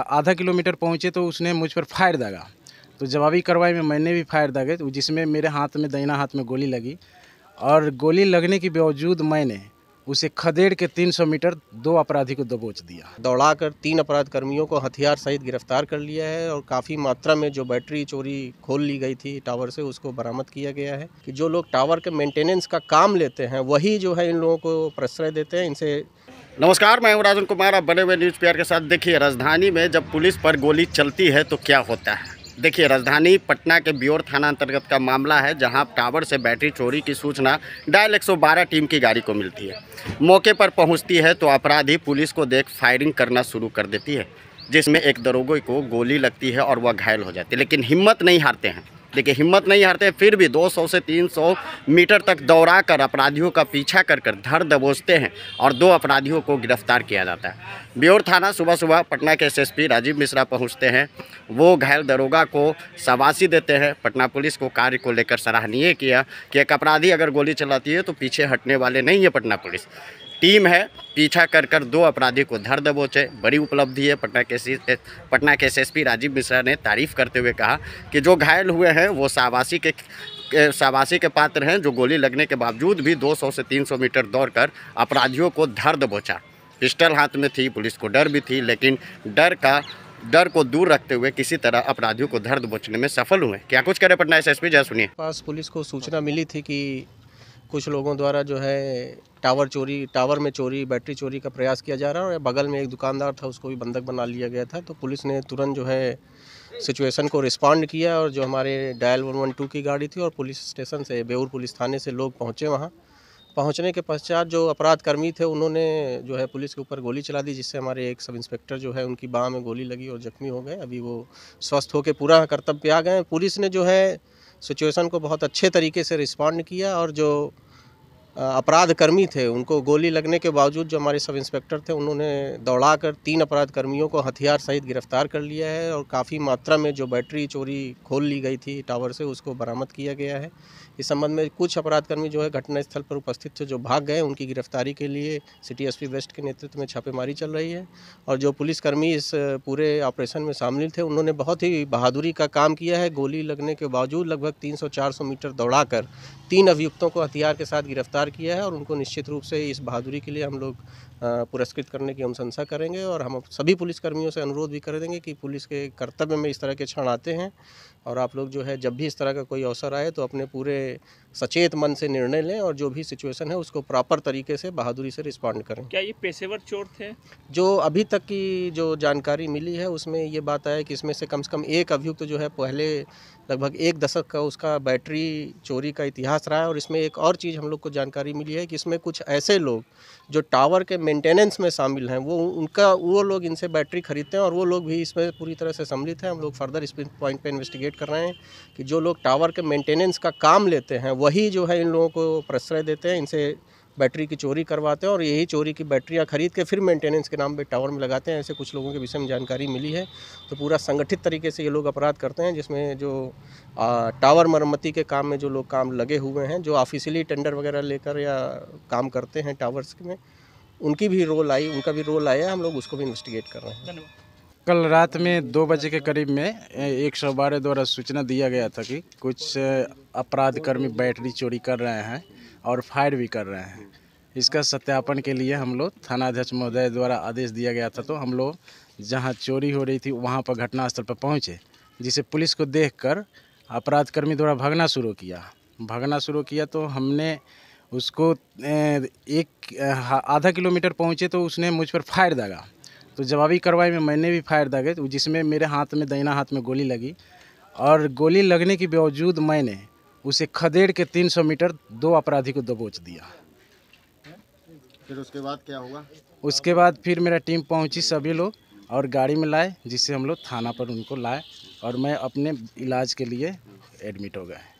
आधा किलोमीटर पहुँचे तो उसने मुझ पर फायर दागा तो जवाबी कार्रवाई में मैंने भी फायर दागे तो जिसमें मेरे हाथ में दाहिना हाथ में गोली लगी और गोली लगने के बावजूद मैंने उसे खदेड़ के 300 मीटर दो अपराधी को दबोच दिया दौड़ाकर तीन अपराध कर्मियों को हथियार सहित गिरफ्तार कर लिया है और काफ़ी मात्रा में जो बैटरी चोरी खोल ली गई थी टावर से उसको बरामद किया गया है कि जो लोग टावर के मेंटेनेंस का काम लेते हैं वही जो है इन लोगों को प्रश्रय देते हैं इनसे नमस्कार मैं हूं राजन कुमार आप बने हुए न्यूज़ पेयर के साथ देखिए राजधानी में जब पुलिस पर गोली चलती है तो क्या होता है देखिए राजधानी पटना के बियोर थाना अंतर्गत का मामला है जहां टावर से बैटरी चोरी की सूचना डायल 112 टीम की गाड़ी को मिलती है मौके पर पहुंचती है तो अपराधी पुलिस को देख फायरिंग करना शुरू कर देती है जिसमें एक दरोगे को गोली लगती है और वह घायल हो जाती है लेकिन हिम्मत नहीं हारते हैं देखिए हिम्मत नहीं हारते फिर भी 200 से 300 मीटर तक दौड़ा कर अपराधियों का पीछा कर कर धर दबोचते हैं और दो अपराधियों को गिरफ्तार किया जाता है ब्योर थाना सुबह सुबह पटना के एसएसपी राजीव मिश्रा पहुँचते हैं वो घायल दरोगा को शाबाशी देते हैं पटना पुलिस को कार्य को लेकर सराहनीय किया कि एक अपराधी अगर गोली चलाती है तो पीछे हटने वाले नहीं है पटना पुलिस टीम है पीछा कर कर दो अपराधी को धर दबोचे बड़ी उपलब्धि है पटना के सी पटना के एसएसपी राजीव मिश्रा ने तारीफ करते हुए कहा कि जो घायल हुए हैं वो शाबाशी के शाबाशी के पात्र हैं जो गोली लगने के बावजूद भी 200 से 300 मीटर दौड़कर अपराधियों को धर दबोचा पिस्टल हाथ में थी पुलिस को डर भी थी लेकिन डर का डर को दूर रखते हुए किसी तरह अपराधियों को धर दबोचने में सफल हुए क्या कुछ करे पटना एस एस जय सुनिए पास पुलिस को सूचना मिली थी कि कुछ लोगों द्वारा जो है टावर चोरी टावर में चोरी बैटरी चोरी का प्रयास किया जा रहा है और बगल में एक दुकानदार था उसको भी बंधक बना लिया गया था तो पुलिस ने तुरंत जो है सिचुएशन को रिस्पॉन्ड किया और जो हमारे डायल वन वन टू की गाड़ी थी और पुलिस स्टेशन से बेऊर पुलिस थाने से लोग पहुँचे वहाँ पहुँचने के पश्चात जो अपराधकर्मी थे उन्होंने जो है पुलिस के ऊपर गोली चला दी जिससे हमारे एक सब इंस्पेक्टर जो है उनकी बाँ में गोली लगी और जख्मी हो गए अभी वो स्वस्थ होकर पूरा कर्तव्य पे आ गए पुलिस ने जो है सिचुएशन को बहुत अच्छे तरीके से रिस्पॉन्ड किया और जो अपराध कर्मी थे उनको गोली लगने के बावजूद जो हमारे सब इंस्पेक्टर थे उन्होंने दौड़ा कर तीन अपराध कर्मियों को हथियार सहित गिरफ्तार कर लिया है और काफ़ी मात्रा में जो बैटरी चोरी खोल ली गई थी टावर से उसको बरामद किया गया है इस संबंध में कुछ अपराध कर्मी जो है घटनास्थल पर उपस्थित थे जो भाग गए उनकी गिरफ्तारी के लिए सिटी एस वेस्ट के नेतृत्व में छापेमारी चल रही है और जो पुलिसकर्मी इस पूरे ऑपरेशन में शामिल थे उन्होंने बहुत ही बहादुरी का काम किया है गोली लगने के बावजूद लगभग तीन सौ मीटर दौड़ा तीन अभियुक्तों को हथियार के साथ गिरफ्तार गिरफ़्तार किया है और उनको निश्चित रूप से इस बहादुरी के लिए हम लोग पुरस्कृत करने की हम संशा करेंगे और हम सभी पुलिसकर्मियों से अनुरोध भी कर देंगे कि पुलिस के कर्तव्य में इस तरह के क्षण आते हैं और आप लोग जो है जब भी इस तरह का कोई अवसर आए तो अपने पूरे सचेत मन से निर्णय लें और जो भी सिचुएशन है उसको प्रॉपर तरीके से बहादुरी से रिस्पॉन्ड करें क्या ये पेशेवर चोर थे जो अभी तक की जो जानकारी मिली है उसमें ये बात आया कि इसमें से कम से कम एक अभियुक्त तो जो है पहले लगभग एक दशक का उसका बैटरी चोरी का इतिहास रहा है और इसमें एक और चीज़ हम लोग को जानकारी मिली है कि इसमें कुछ ऐसे लोग जो टावर के मेंटेनेंस में शामिल हैं वो उनका वो लोग इनसे बैटरी खरीदते हैं और वो लोग भी इसमें पूरी तरह से सम्मिलित हैं हम लोग फर्दर इस पॉइंट पे इन्वेस्टिगेट कर रहे हैं कि जो लोग टावर के मेंटेनेंस का काम लेते हैं वही जो है इन लोगों को प्रश्रय देते हैं इनसे बैटरी की चोरी करवाते हैं और यही चोरी की बैटरियाँ खरीद के फिर मेंटेनेंस के नाम पर टावर में लगाते हैं ऐसे कुछ लोगों के विषय में जानकारी मिली है तो पूरा संगठित तरीके से ये लोग अपराध करते हैं जिसमें जो आ, टावर मरम्मती के काम में जो लोग काम लगे हुए हैं जो ऑफिशियली टेंडर वगैरह लेकर या काम करते हैं टावर्स में उनकी भी रोल आई उनका भी रोल आया हम लोग उसको भी इन्वेस्टिगेट कर रहे हैं कल रात में दो बजे के करीब में एक सौ बारह द्वारा सूचना दिया गया था कि कुछ अपराधकर्मी बैटरी चोरी कर रहे हैं और फायर भी कर रहे हैं इसका सत्यापन के लिए हम लोग थानाध्यक्ष महोदय द्वारा आदेश दिया गया था तो हम लोग जहाँ चोरी हो रही थी वहाँ पर घटनास्थल पर पहुँचे जिसे पुलिस को देखकर अपराधकर्मी द्वारा भागना शुरू किया भागना शुरू किया तो हमने उसको एक आधा किलोमीटर पहुँचे तो उसने मुझ पर फायर दागा तो जवाबी कार्रवाई में मैंने भी फायर दागे तो जिसमें मेरे हाथ में दाहिना हाथ में गोली लगी और गोली लगने के बावजूद मैंने उसे खदेड़ के 300 मीटर दो अपराधी को दबोच दिया फिर उसके बाद क्या हुआ उसके बाद फिर मेरा टीम पहुंची सभी लोग और गाड़ी में लाए जिससे हम लोग थाना पर उनको लाए और मैं अपने इलाज के लिए एडमिट हो गए